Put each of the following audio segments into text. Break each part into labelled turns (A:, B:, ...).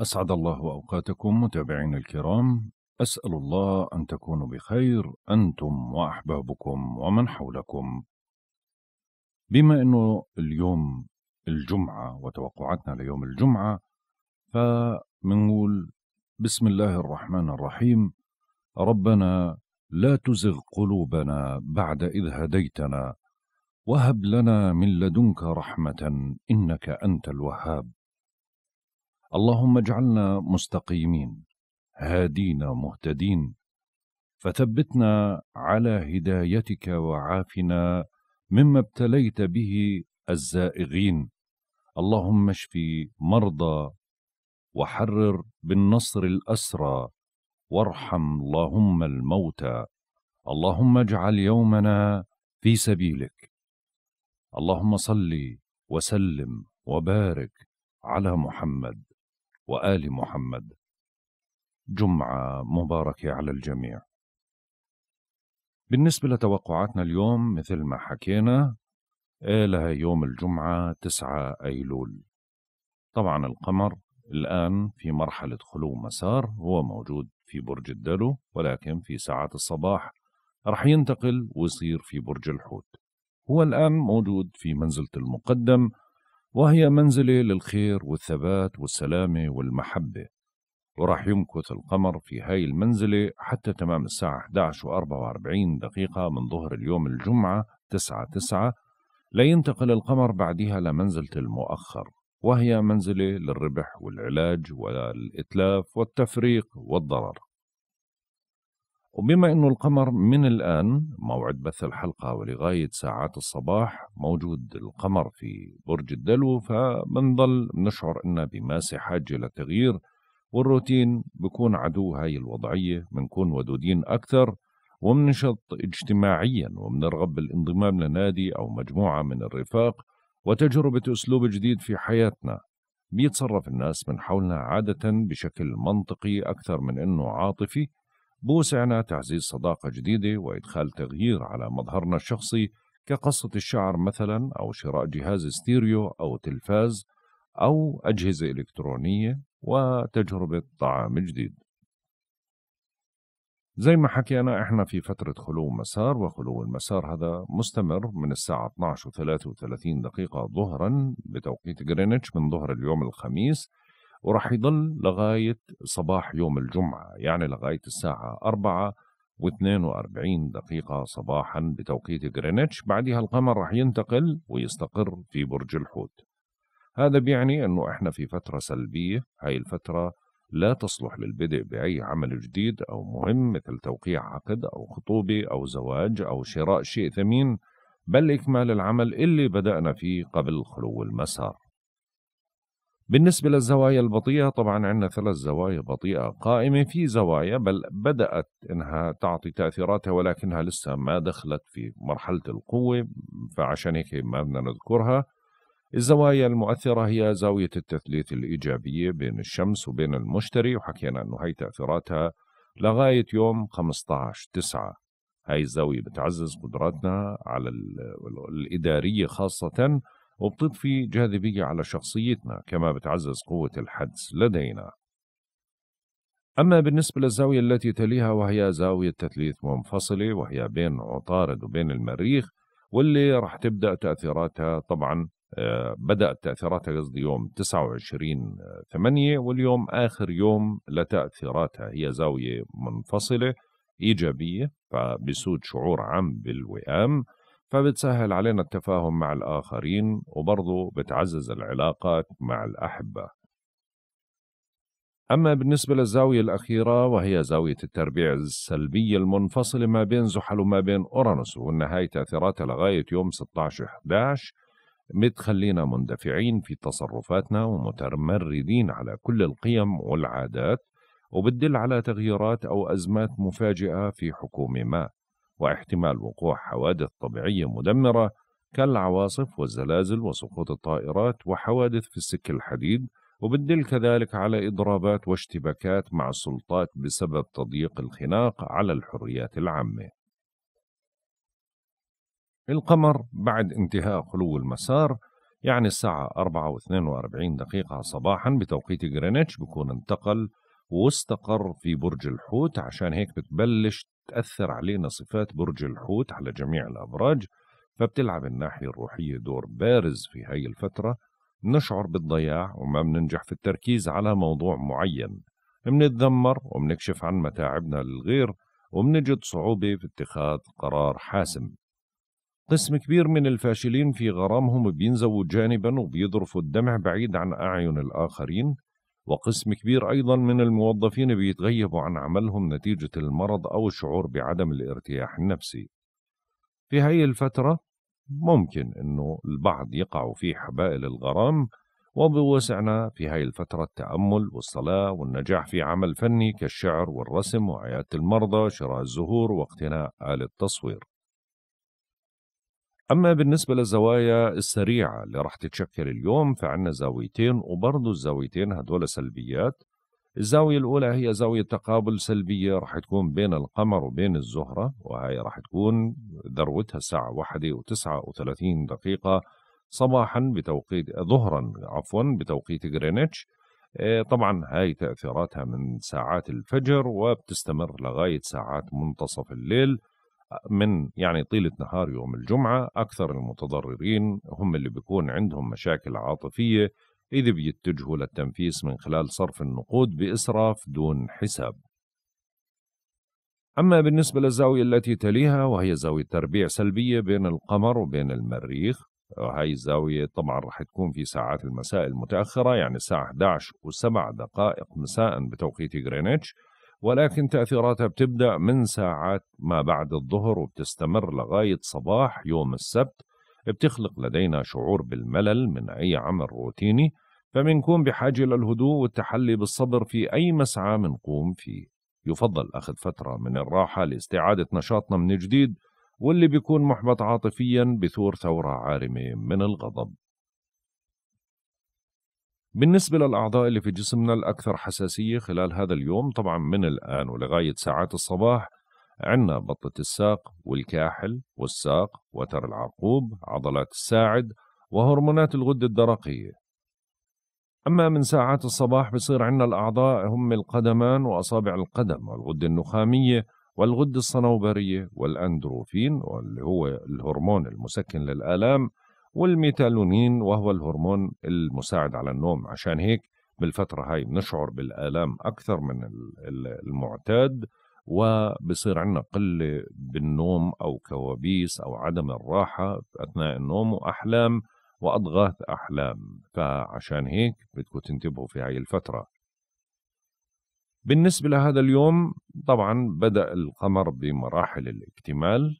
A: أسعد الله أوقاتكم متابعين الكرام أسأل الله أن تكونوا بخير أنتم وأحبابكم ومن حولكم بما أنه اليوم الجمعة وتوقعاتنا ليوم الجمعة فمنقول بسم الله الرحمن الرحيم ربنا لا تزغ قلوبنا بعد إذ هديتنا وهب لنا من لدنك رحمة إنك أنت الوهاب اللهم اجعلنا مستقيمين هادينا مهتدين فثبتنا على هدايتك وعافنا مما ابتليت به الزائغين اللهم اشف مرضى وحرر بالنصر الأسرى وارحم اللهم الموتى اللهم اجعل يومنا في سبيلك اللهم صل وسلم وبارك على محمد وآل محمد جمعة مباركة على الجميع بالنسبة لتوقعاتنا اليوم مثل ما حكينا لها يوم الجمعة 9 أيلول طبعا القمر الآن في مرحلة خلو مسار هو موجود في برج الدلو ولكن في ساعات الصباح رح ينتقل ويصير في برج الحوت هو الآن موجود في منزلة المقدم وهي منزلة للخير والثبات والسلامة والمحبة وراح يمكث القمر في هاي المنزلة حتى تمام الساعة 11 و 44 دقيقة من ظهر اليوم الجمعة 9 9 لينتقل القمر بعدها لمنزلة المؤخر وهي منزلة للربح والعلاج والإتلاف والتفريق والضرر وبما أنه القمر من الآن موعد بث الحلقة ولغاية ساعات الصباح موجود القمر في برج الدلو فبنضل بنشعر أنه بماسة حاجة للتغيير والروتين بكون عدو هاي الوضعية بنكون ودودين أكثر ومنشط اجتماعيا ومنرغب بالانضمام لنادي أو مجموعة من الرفاق وتجربة أسلوب جديد في حياتنا بيتصرف الناس من حولنا عادة بشكل منطقي أكثر من أنه عاطفي بوسعنا تعزيز صداقة جديدة وإدخال تغيير على مظهرنا الشخصي كقصة الشعر مثلا أو شراء جهاز ستيريو أو تلفاز أو أجهزة إلكترونية وتجربة طعام جديد زي ما حكينا احنا في فترة خلو مسار وخلو المسار هذا مستمر من الساعة 12.33 دقيقة ظهرا بتوقيت جرينتش من ظهر اليوم الخميس وراح يضل لغاية صباح يوم الجمعة يعني لغاية الساعة الساعة و42 دقيقة صباحا بتوقيت غرينتش بعدها القمر راح ينتقل ويستقر في برج الحوت هذا بيعني أنه إحنا في فترة سلبية هاي الفترة لا تصلح للبدء بأي عمل جديد أو مهم مثل توقيع عقد أو خطوبة أو زواج أو شراء شيء ثمين بل إكمال العمل اللي بدأنا فيه قبل خلو المسار بالنسبة للزوايا البطيئة طبعا عندنا ثلاث زوايا بطيئة قائمة في زوايا بل بدأت أنها تعطي تأثيراتها ولكنها لسه ما دخلت في مرحلة القوة فعشان هيك ما بدنا نذكرها الزوايا المؤثرة هي زاوية التثليث الإيجابية بين الشمس وبين المشتري وحكينا أنه هي تأثيراتها لغاية يوم 15 9 هاي الزاوية بتعزز قدراتنا على الإدارية خاصةً وبتضفي جاذبية على شخصيتنا كما بتعزز قوة الحدس لدينا أما بالنسبة للزاوية التي تليها وهي زاوية تثليث منفصلة وهي بين عطارد وبين المريخ واللي راح تبدأ تأثيراتها طبعا آه، بدأت تأثيراتها قصدي يوم 29 8 آه، واليوم آخر يوم لتأثيراتها هي زاوية منفصلة إيجابية فبسود شعور عام بالوئام فبتسهل علينا التفاهم مع الآخرين وبرضو بتعزز العلاقات مع الأحبة أما بالنسبة للزاوية الأخيرة وهي زاوية التربيع السلبية المنفصلة ما بين زحل وما بين أورانوس والنهاية تأثيراتها لغاية يوم 16-11 بتخلينا مندفعين في تصرفاتنا ومتمردين على كل القيم والعادات وبتدل على تغييرات أو أزمات مفاجئة في حكومة ما واحتمال وقوع حوادث طبيعية مدمرة كالعواصف والزلازل وسقوط الطائرات وحوادث في السك الحديد وبتدل كذلك على إضرابات واشتباكات مع السلطات بسبب تضييق الخناق على الحريات العامة القمر بعد انتهاء خلو المسار يعني الساعة 4 و 42 دقيقة صباحا بتوقيت جرينتش بكون انتقل واستقر في برج الحوت عشان هيك بتبلش بتأثر علينا صفات برج الحوت على جميع الأبراج فبتلعب الناحية الروحية دور بارز في هاي الفترة نشعر بالضياع وما بننجح في التركيز على موضوع معين منتذمر ومنكشف عن متاعبنا للغير ومنجد صعوبة في اتخاذ قرار حاسم قسم كبير من الفاشلين في غرامهم بينزووا جانبا وبيضرفوا الدمع بعيد عن أعين الآخرين وقسم كبير أيضا من الموظفين بيتغيبوا عن عملهم نتيجة المرض أو الشعور بعدم الارتياح النفسي في هاي الفترة ممكن أنه البعض يقعوا في حبائل الغرام وبوسعنا في هاي الفترة التأمل والصلاة والنجاح في عمل فني كالشعر والرسم وعيادة المرضى شراء الزهور واقتناء آلة تصوير أما بالنسبة للزوايا السريعة اللي راح تتشكل اليوم فعنا زاويتين وبرضو الزاويتين هدول سلبيات الزاوية الأولى هي زاوية تقابل سلبية راح تكون بين القمر وبين الزهرة وهي راح تكون ذروتها الساعة واحدة وتسعة وثلاثين دقيقة صباحا بتوقيت ظهرا عفوا بتوقيت غرينتش آه، طبعا هاي تأثيراتها من ساعات الفجر وبتستمر لغاية ساعات منتصف الليل من يعني طيلة نهار يوم الجمعة أكثر المتضررين هم اللي بيكون عندهم مشاكل عاطفية إذا بيتجهوا للتنفيس من خلال صرف النقود بإسراف دون حساب أما بالنسبة للزاوية التي تليها وهي زاوية تربيع سلبية بين القمر وبين المريخ هاي الزاوية طبعا رح تكون في ساعات المساء المتأخرة يعني الساعة 11 و7 دقائق مساء بتوقيت غرينتش ولكن تأثيراتها بتبدأ من ساعات ما بعد الظهر وبتستمر لغاية صباح يوم السبت بتخلق لدينا شعور بالملل من أي عمل روتيني فبنكون بحاجة للهدوء والتحلي بالصبر في أي مسعى منقوم فيه يفضل أخذ فترة من الراحة لاستعادة نشاطنا من جديد واللي بيكون محبط عاطفيا بثور ثورة عارمة من الغضب بالنسبة للأعضاء اللي في جسمنا الأكثر حساسية خلال هذا اليوم طبعا من الآن ولغاية ساعات الصباح عندنا بطة الساق والكاحل والساق وتر العرقوب عضلات الساعد وهرمونات الغدة الدرقية أما من ساعات الصباح بصير عندنا الأعضاء هم القدمان وأصابع القدم والغدة النخامية والغدة الصنوبرية والأندروفين واللي هو الهرمون المسكن للآلام والميتالونين وهو الهرمون المساعد على النوم عشان هيك بالفترة هاي بنشعر بالآلام أكثر من المعتاد وبصير عندنا قلة بالنوم أو كوابيس أو عدم الراحة أثناء النوم وأحلام وأضغاث أحلام فعشان هيك بدكم تنتبهوا في هاي الفترة بالنسبة لهذا اليوم طبعا بدأ القمر بمراحل الاكتمال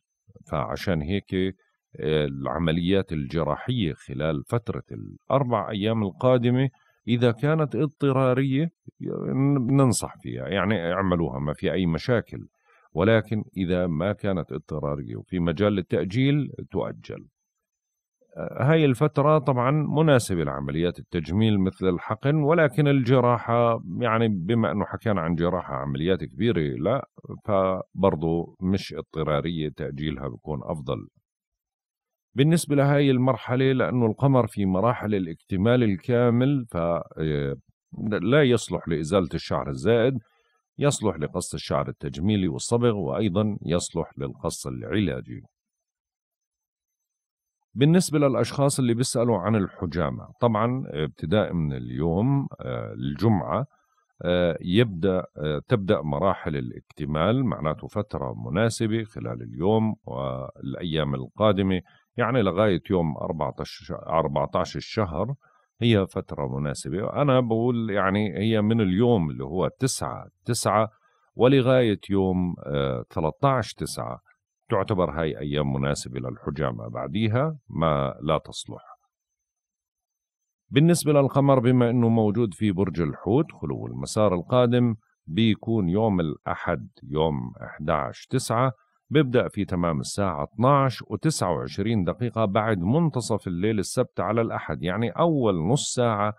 A: فعشان هيك العمليات الجراحية خلال فترة الأربع أيام القادمة إذا كانت اضطرارية ننصح فيها يعني اعملوها ما في أي مشاكل ولكن إذا ما كانت اضطرارية وفي مجال للتأجيل تؤجل هاي الفترة طبعا مناسبة لعمليات التجميل مثل الحقن ولكن الجراحة يعني بما أنه حكينا عن جراحة عمليات كبيرة لا فبرضه مش اضطرارية تأجيلها بيكون أفضل بالنسبة لهاي المرحلة لأنه القمر في مراحل الاكتمال الكامل ف آه، لا يصلح لإزالة الشعر الزائد يصلح لقص الشعر التجميلي والصبغ وأيضا يصلح للقص العلاجي بالنسبة للأشخاص اللي بيسألوا عن الحجامة طبعا ابتداء من اليوم آه، الجمعة آه، يبدأ تبدأ مراحل الاكتمال معناته فترة مناسبة خلال اليوم والأيام القادمة يعني لغاية يوم 14 الشهر هي فترة مناسبة أنا بقول يعني هي من اليوم اللي هو 9 9 ولغاية يوم 13 آه، 9 تعتبر هاي أيام مناسبة للحجامة بعديها ما لا تصلح بالنسبة للقمر بما أنه موجود في برج الحوت خلو المسار القادم بيكون يوم الأحد يوم 11 9 بيبدأ في تمام الساعة 12 و29 دقيقة بعد منتصف الليل السبت على الأحد يعني أول نص ساعة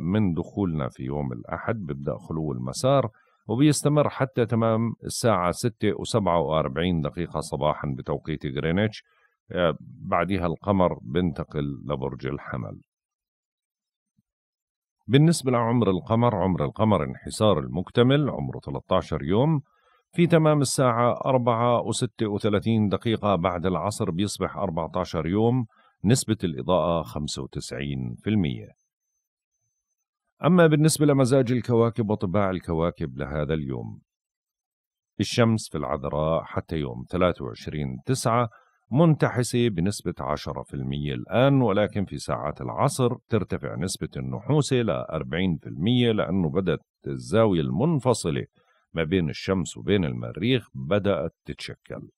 A: من دخولنا في يوم الأحد بيبدأ خلو المسار وبيستمر حتى تمام الساعة 6 و47 دقيقة صباحا بتوقيت غرينتش آه، بعدها القمر بنتقل لبرج الحمل بالنسبة لعمر القمر عمر القمر انحسار المكتمل عمره 13 يوم في تمام الساعة 4 و 36 دقيقة بعد العصر بيصبح 14 يوم نسبة الإضاءة 95% أما بالنسبة لمزاج الكواكب وطباع الكواكب لهذا اليوم الشمس في العذراء حتى يوم 23 9 منتحسة بنسبة 10% الآن ولكن في ساعات العصر ترتفع نسبة النحوسة ل 40% لأنه بدأت الزاوية المنفصلة ما بين الشمس وبين المريخ بدأت تتشكل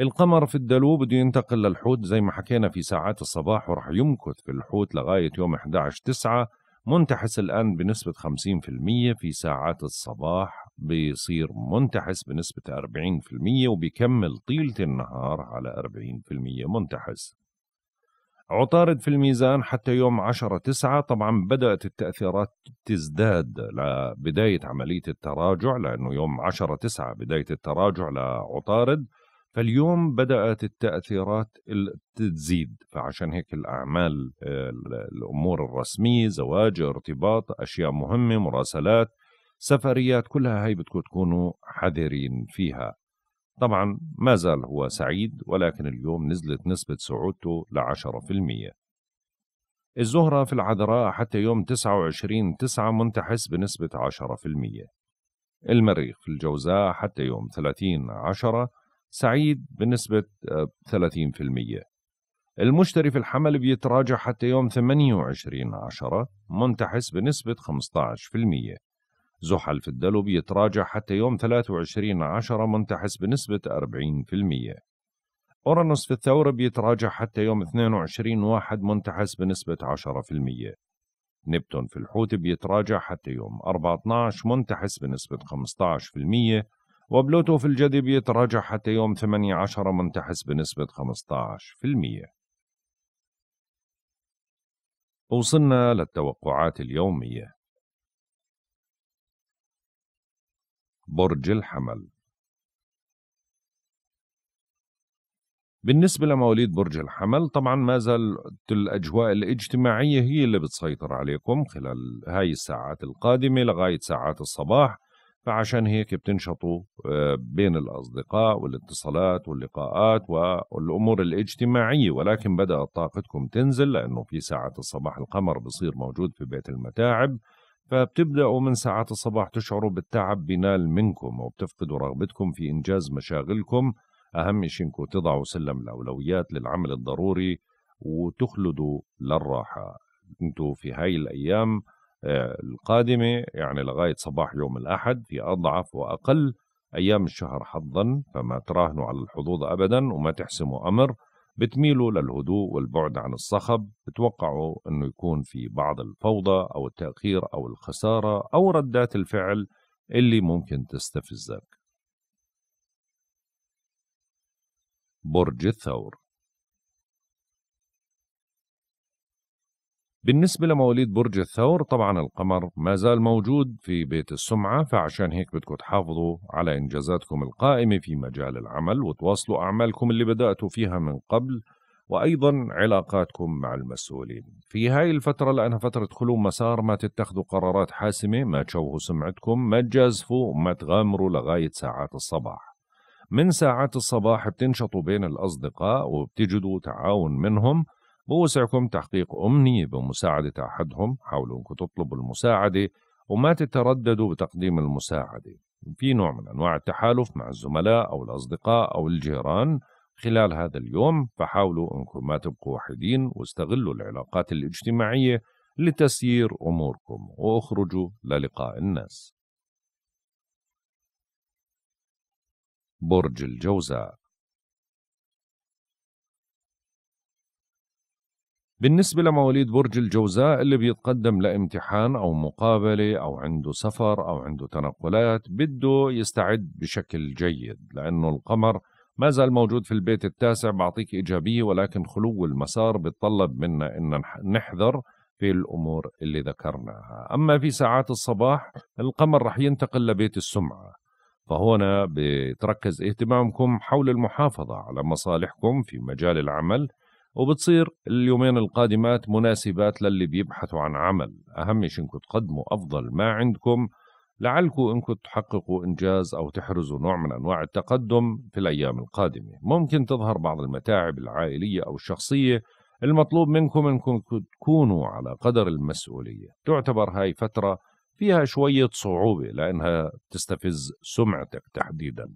A: القمر في الدلو بده ينتقل للحوت زي ما حكينا في ساعات الصباح ورح يمكث في الحوت لغاية يوم 11 9 منتحس الآن بنسبة 50% في ساعات الصباح بيصير منتحس بنسبة 40% وبيكمل طيلة النهار على 40% منتحس عطارد في الميزان حتى يوم 10 9 طبعا بدأت التأثيرات تزداد لبداية عملية التراجع لأنه يوم 10 9 بداية التراجع لعطارد فاليوم بدأت التأثيرات تزيد فعشان هيك الأعمال الأمور الرسمية زواج ارتباط أشياء مهمة مراسلات سفريات كلها هي بدكم تكونوا حذرين فيها طبعا ما زال هو سعيد ولكن اليوم نزلت نسبة سعودته لعشرة في المية الزهرة في العذراء حتى يوم تسعة وعشرين تسعة منتحس بنسبة عشرة في المية المريخ في الجوزاء حتى يوم ثلاثين عشرة سعيد بنسبة آه، ثلاثين في المية المشتري في الحمل بيتراجع حتى يوم ثمانية وعشرين عشرة منتحس بنسبة خمسة عشر في المية زحل في الدلو بيتراجع حتى يوم 23 عشرة منتحس بنسبة 40% أورانوس في الثور بيتراجع حتى يوم 22 واحد منتحس بنسبة 10% نبتون في الحوت بيتراجع حتى يوم 14 منتحس بنسبة 15% وبلوتو في الجدي بيتراجع حتى يوم 18 منتحس بنسبة 15% وصلنا للتوقعات اليوميه برج الحمل بالنسبة لمواليد برج الحمل طبعا ما زالت الأجواء الاجتماعية هي اللي بتسيطر عليكم خلال هاي الساعات القادمة لغاية ساعات الصباح فعشان هيك بتنشطوا آه، بين الأصدقاء والاتصالات واللقاءات والأمور الاجتماعية ولكن بدأت طاقتكم تنزل لأنه في ساعة الصباح القمر بصير موجود في بيت المتاعب فبتبدأوا من ساعات الصباح تشعروا بالتعب بينال منكم وبتفقدوا رغبتكم في إنجاز مشاغلكم أهم شيء إنكم تضعوا سلم الأولويات للعمل الضروري وتخلدوا للراحة أنتوا في هاي الأيام آه، القادمة يعني لغاية صباح يوم الأحد في أضعف وأقل أيام الشهر حظا فما تراهنوا على الحظوظ أبدا وما تحسموا أمر بتميلوا للهدوء والبعد عن الصخب بتوقعوا أنه يكون في بعض الفوضى أو التأخير أو الخسارة أو ردات الفعل اللي ممكن تستفزك برج الثور بالنسبة لمواليد برج الثور طبعا القمر ما زال موجود في بيت السمعة فعشان هيك بدكم تحافظوا على إنجازاتكم القائمة في مجال العمل وتواصلوا أعمالكم اللي بدأتوا فيها من قبل وأيضا علاقاتكم مع المسؤولين في هاي الفترة لأنها فترة خلو مسار ما تتخذوا قرارات حاسمة ما تشوهوا سمعتكم ما تجازفوا ما تغامروا لغاية ساعات الصباح من ساعات الصباح بتنشطوا بين الأصدقاء وبتجدوا تعاون منهم بوسعكم تحقيق أمنية بمساعدة أحدهم حاولوا أنكم تطلبوا المساعدة وما تترددوا بتقديم المساعدة في نوع من أنواع التحالف مع الزملاء أو الأصدقاء أو الجيران خلال هذا اليوم فحاولوا أنكم ما تبقوا وحيدين واستغلوا العلاقات الاجتماعية لتسيير أموركم واخرجوا للقاء الناس برج الجوزاء بالنسبة لمواليد برج الجوزاء اللي بيتقدم لامتحان أو مقابلة أو عنده سفر أو عنده تنقلات بده يستعد بشكل جيد لأنه القمر ما زال موجود في البيت التاسع بعطيك إيجابية ولكن خلو المسار بتطلب منا إن نحذر في الأمور اللي ذكرناها أما في ساعات الصباح القمر رح ينتقل لبيت السمعة فهنا بتركز اهتمامكم حول المحافظة على مصالحكم في مجال العمل وبتصير اليومين القادمات مناسبات للي بيبحثوا عن عمل أهم شيء إنكم تقدموا أفضل ما عندكم لعلكم إنكم تحققوا إنجاز أو تحرزوا نوع من أنواع التقدم في الأيام القادمة ممكن تظهر بعض المتاعب العائلية أو الشخصية المطلوب منكم انكم تكونوا على قدر المسؤوليه، تعتبر هاي فتره فيها شويه صعوبه لانها تستفز سمعتك تحديدا.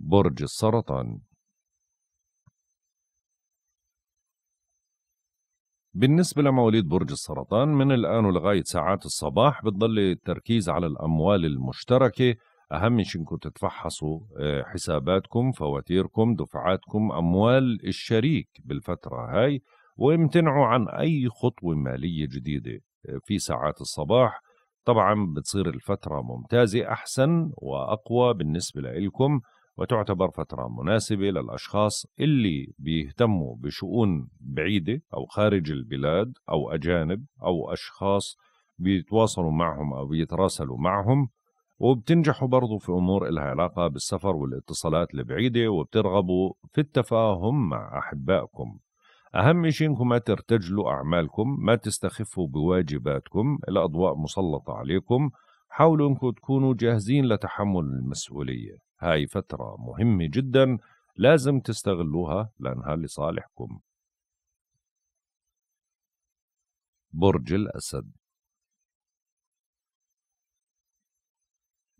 A: برج السرطان بالنسبة لمواليد برج السرطان من الآن ولغاية ساعات الصباح بتضل التركيز على الأموال المشتركة أهم شيء إنكم تتفحصوا آه، حساباتكم فواتيركم دفعاتكم أموال الشريك بالفترة هاي وامتنعوا عن أي خطوة مالية جديدة آه، في ساعات الصباح طبعا بتصير الفترة ممتازة أحسن وأقوى بالنسبة لإلكم وتعتبر فترة مناسبة للأشخاص اللي بيهتموا بشؤون بعيدة أو خارج البلاد أو أجانب أو أشخاص بيتواصلوا معهم أو بيتراسلوا معهم وبتنجحوا برضو في أمور إلها علاقة بالسفر والاتصالات البعيدة وبترغبوا في التفاهم مع أحبائكم أهم شيء إنكم ما ترتجلوا أعمالكم ما تستخفوا بواجباتكم الأضواء مسلطة عليكم حاولوا إنكم تكونوا جاهزين لتحمل المسؤولية هاي فترة مهمة جدا لازم تستغلوها لأنها لصالحكم برج الأسد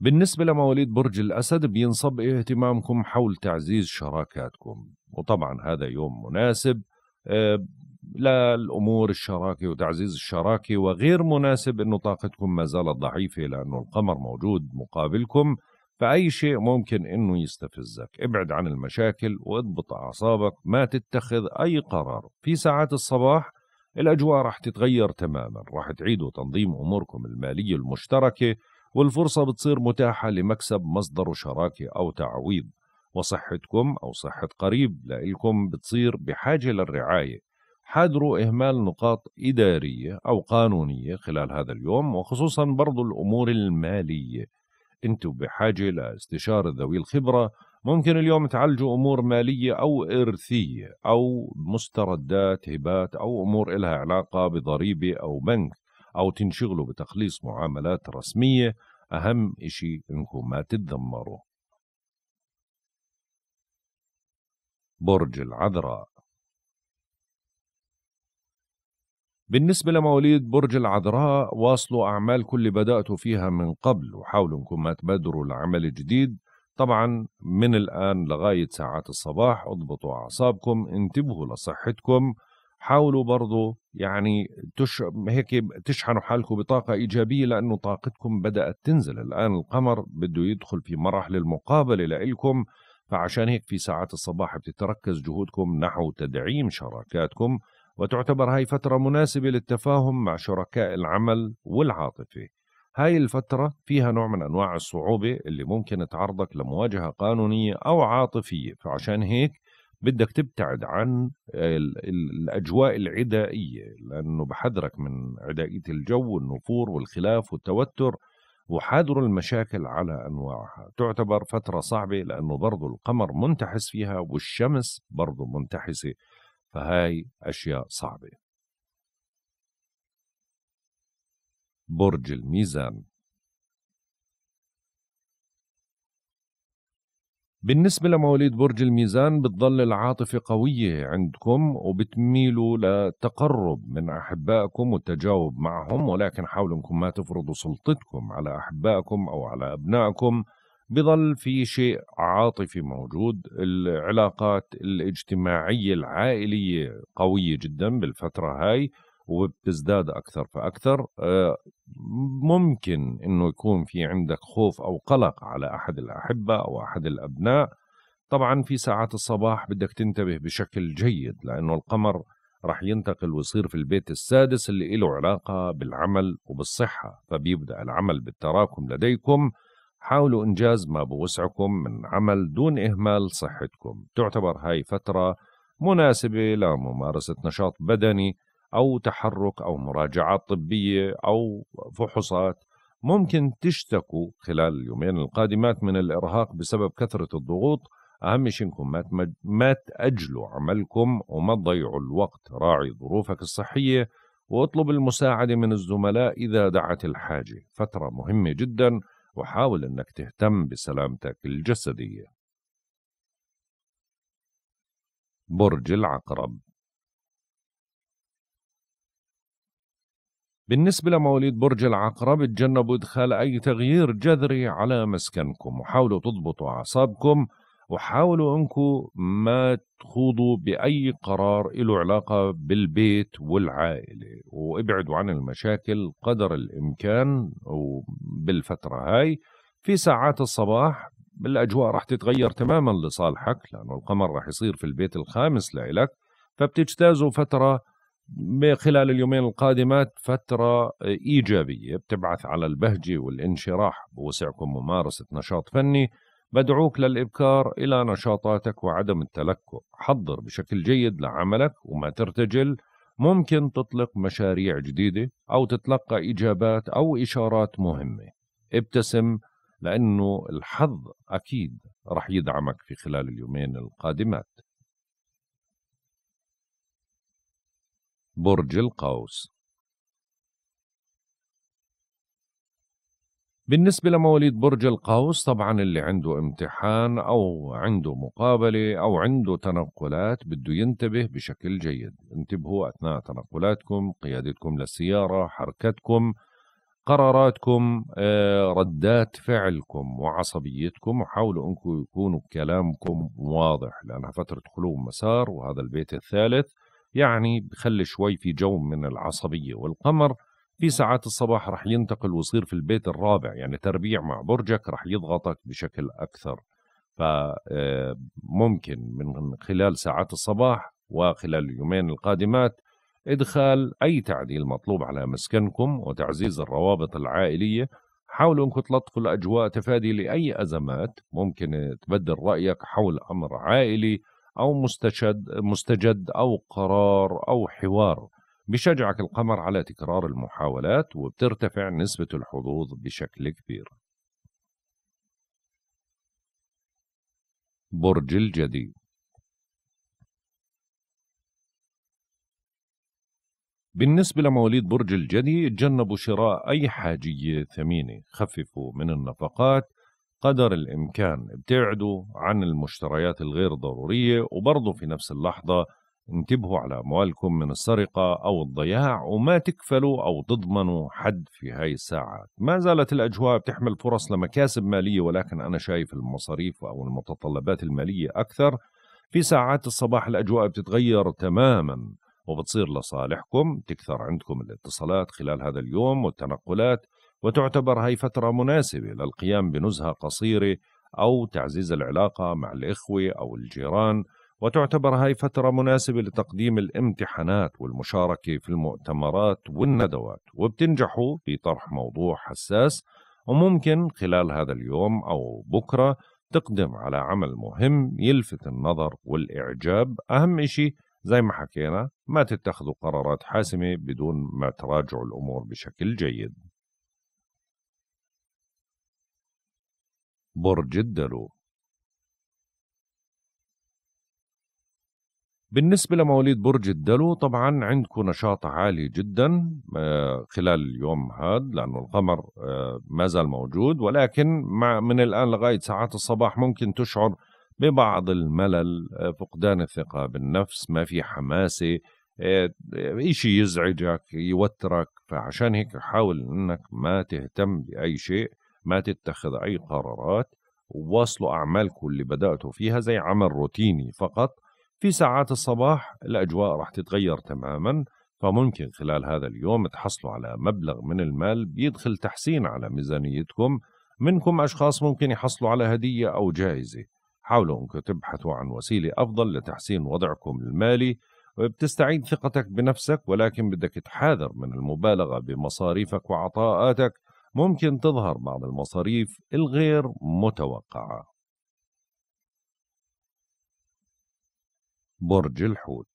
A: بالنسبة لمواليد برج الأسد بينصب اهتمامكم حول تعزيز شراكاتكم وطبعا هذا يوم مناسب آه، للأمور الشراكة وتعزيز الشراكة وغير مناسب أنه طاقتكم ما زالت ضعيفة لأنه القمر موجود مقابلكم فأي شيء ممكن إنه يستفزك ابعد عن المشاكل واضبط أعصابك ما تتخذ أي قرار في ساعات الصباح الأجواء رح تتغير تماما رح تعيدوا تنظيم أموركم المالية المشتركة والفرصة بتصير متاحة لمكسب مصدر شراكة أو تعويض وصحتكم أو صحة قريب لإلكم بتصير بحاجة للرعاية حاذروا إهمال نقاط إدارية أو قانونية خلال هذا اليوم وخصوصا برضو الأمور المالية انتم بحاجه لاستشاره ذوي الخبره ممكن اليوم تعالجوا امور ماليه او ارثيه او مستردات هبات او امور إلها علاقه بضريبه او بنك او تنشغلوا بتخليص معاملات رسميه اهم شيء انكم ما تتذمروا برج العذراء بالنسبة لمواليد برج العذراء واصلوا أعمال كل بدأتوا فيها من قبل وحاولوا أنكم ما تبادروا لعمل جديد طبعا من الآن لغاية ساعات الصباح اضبطوا أعصابكم انتبهوا لصحتكم حاولوا برضو يعني تش... هيك تشحنوا حالكم بطاقة إيجابية لأنه طاقتكم بدأت تنزل الآن القمر بده يدخل في مراحل المقابلة لإلكم فعشان هيك في ساعات الصباح بتتركز جهودكم نحو تدعيم شراكاتكم وتعتبر هاي فترة مناسبة للتفاهم مع شركاء العمل والعاطفة هاي الفترة فيها نوع من أنواع الصعوبة اللي ممكن تعرضك لمواجهة قانونية أو عاطفية فعشان هيك بدك تبتعد عن الأجواء العدائية لأنه بحذرك من عدائية الجو والنفور والخلاف والتوتر وحاذر المشاكل على أنواعها تعتبر فترة صعبة لأنه برضو القمر منتحس فيها والشمس برضو منتحسة فهاي أشياء صعبة برج الميزان بالنسبة لمواليد برج الميزان بتظل العاطفة قوية عندكم وبتميلوا لتقرب من أحبائكم والتجاوب معهم ولكن حاولوا أنكم ما تفرضوا سلطتكم على أحبائكم أو على أبنائكم بظل في شيء عاطفي موجود العلاقات الاجتماعية العائلية قوية جدا بالفترة هاي وبتزداد أكثر فأكثر آه، ممكن أنه يكون في عندك خوف أو قلق على أحد الأحبة أو أحد الأبناء طبعا في ساعات الصباح بدك تنتبه بشكل جيد لأنه القمر رح ينتقل ويصير في البيت السادس اللي له علاقة بالعمل وبالصحة فبيبدأ العمل بالتراكم لديكم حاولوا إنجاز ما بوسعكم من عمل دون إهمال صحتكم تعتبر هاي فترة مناسبة لممارسة نشاط بدني أو تحرك أو مراجعات طبية أو فحوصات ممكن تشتكوا خلال اليومين القادمات من الإرهاق بسبب كثرة الضغوط أهم شيء إنكم ما, ما تأجلوا عملكم وما تضيعوا الوقت راعي ظروفك الصحية واطلب المساعدة من الزملاء إذا دعت الحاجة فترة مهمة جداً وحاول أنك تهتم بسلامتك الجسدية برج العقرب بالنسبة لمواليد برج العقرب تجنبوا إدخال أي تغيير جذري على مسكنكم وحاولوا تضبطوا أعصابكم وحاولوا انكم ما تخوضوا باي قرار له علاقه بالبيت والعائله وابعدوا عن المشاكل قدر الامكان وبالفتره هاي في ساعات الصباح الاجواء رح تتغير تماما لصالحك لانه القمر رح يصير في البيت الخامس لإلك فبتجتازوا فتره خلال اليومين القادمات فترة إيجابية بتبعث على البهجة والانشراح بوسعكم ممارسة نشاط فني بدعوك للإبكار إلى نشاطاتك وعدم التلكؤ حضر بشكل جيد لعملك وما ترتجل ممكن تطلق مشاريع جديدة أو تتلقى إجابات أو إشارات مهمة ابتسم لأنه الحظ أكيد رح يدعمك في خلال اليومين القادمات برج القوس بالنسبة لمواليد برج القوس طبعا اللي عنده امتحان أو عنده مقابلة أو عنده تنقلات بده ينتبه بشكل جيد انتبهوا أثناء تنقلاتكم قيادتكم للسيارة حركتكم قراراتكم آه، ردات فعلكم وعصبيتكم وحاولوا انكم يكونوا كلامكم واضح لانها فتره خلو مسار وهذا البيت الثالث يعني بخلي شوي في جو من العصبيه والقمر في ساعات الصباح رح ينتقل ويصير في البيت الرابع يعني تربيع مع برجك رح يضغطك بشكل أكثر فممكن آه، من خلال ساعات الصباح وخلال اليومين القادمات إدخال أي تعديل مطلوب على مسكنكم وتعزيز الروابط العائلية حاولوا أنكم تلطفوا الأجواء تفادي لأي أزمات ممكن تبدل رأيك حول أمر عائلي أو مستجد, مستجد أو قرار أو حوار بشجعك القمر على تكرار المحاولات وبترتفع نسبة الحظوظ بشكل كبير برج الجدي بالنسبة لمواليد برج الجدي اتجنبوا شراء أي حاجية ثمينة خففوا من النفقات قدر الإمكان ابتعدوا عن المشتريات الغير ضرورية وبرضه في نفس اللحظة انتبهوا على أموالكم من السرقة أو الضياع وما تكفلوا أو تضمنوا حد في هاي الساعات ما زالت الأجواء بتحمل فرص لمكاسب مالية ولكن أنا شايف المصاريف أو المتطلبات المالية أكثر في ساعات الصباح الأجواء بتتغير تماما وبتصير لصالحكم تكثر عندكم الاتصالات خلال هذا اليوم والتنقلات وتعتبر هاي فترة مناسبة للقيام بنزهة قصيرة أو تعزيز العلاقة مع الإخوة أو الجيران وتعتبر هاي فترة مناسبة لتقديم الامتحانات والمشاركة في المؤتمرات والندوات وبتنجحوا في طرح موضوع حساس وممكن خلال هذا اليوم أو بكرة تقدم على عمل مهم يلفت النظر والإعجاب أهم إشي زي ما حكينا ما تتخذوا قرارات حاسمة بدون ما تراجعوا الأمور بشكل جيد برج الدلو بالنسبة لمواليد برج الدلو طبعا عندكم نشاط عالي جدا آه، خلال اليوم هذا لأنه القمر آه، ما زال موجود ولكن مع من الآن لغاية ساعات الصباح ممكن تشعر ببعض الملل آه، فقدان الثقة بالنفس ما في حماسة شيء يزعجك يوترك فعشان هيك حاول أنك ما تهتم بأي شيء ما تتخذ أي قرارات وواصلوا أعمالكم اللي بدأتوا فيها زي عمل روتيني فقط في ساعات الصباح الأجواء رح تتغير تماما فممكن خلال هذا اليوم تحصلوا على مبلغ من المال بيدخل تحسين على ميزانيتكم منكم أشخاص ممكن يحصلوا على هدية أو جائزة حاولوا أنكم تبحثوا عن وسيلة أفضل لتحسين وضعكم المالي بتستعيد ثقتك بنفسك ولكن بدك تحاذر من المبالغة بمصاريفك وعطاءاتك ممكن تظهر بعض المصاريف الغير متوقعة برج الحوت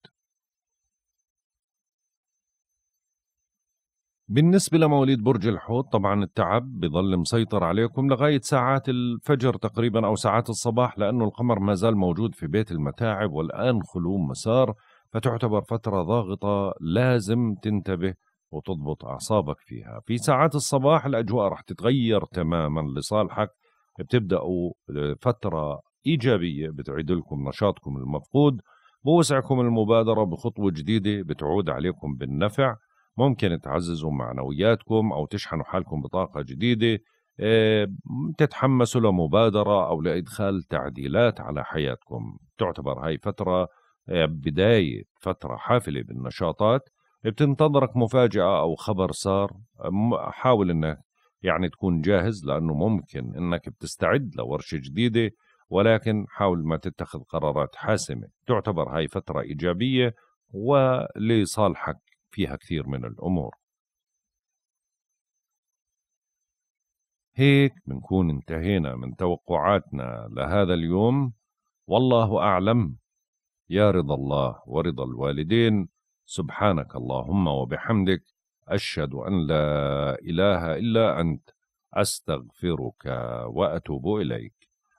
A: بالنسبة لمواليد برج الحوت طبعا التعب بظل مسيطر عليكم لغاية ساعات الفجر تقريبا أو ساعات الصباح لأنه القمر ما زال موجود في بيت المتاعب والآن خلو مسار فتعتبر فترة ضاغطة لازم تنتبه وتضبط أعصابك فيها في ساعات الصباح الأجواء رح تتغير تماما لصالحك بتبدأوا فترة إيجابية بتعيد لكم نشاطكم المفقود بوسعكم المبادرة بخطوة جديدة بتعود عليكم بالنفع ممكن تعززوا معنوياتكم أو تشحنوا حالكم بطاقة جديدة آه، تتحمسوا لمبادرة أو لإدخال تعديلات على حياتكم تعتبر هاي فترة آه، بداية فترة حافلة بالنشاطات بتنتظرك مفاجأة أو خبر صار حاول أنك يعني تكون جاهز لأنه ممكن أنك بتستعد لورشة جديدة ولكن حاول ما تتخذ قرارات حاسمة تعتبر هاي فترة إيجابية ولصالحك فيها كثير من الأمور هيك بنكون انتهينا من توقعاتنا لهذا اليوم والله أعلم يا رضا الله ورضا الوالدين سبحانك اللهم وبحمدك أشهد أن لا إله إلا أنت أستغفرك وأتوب إليك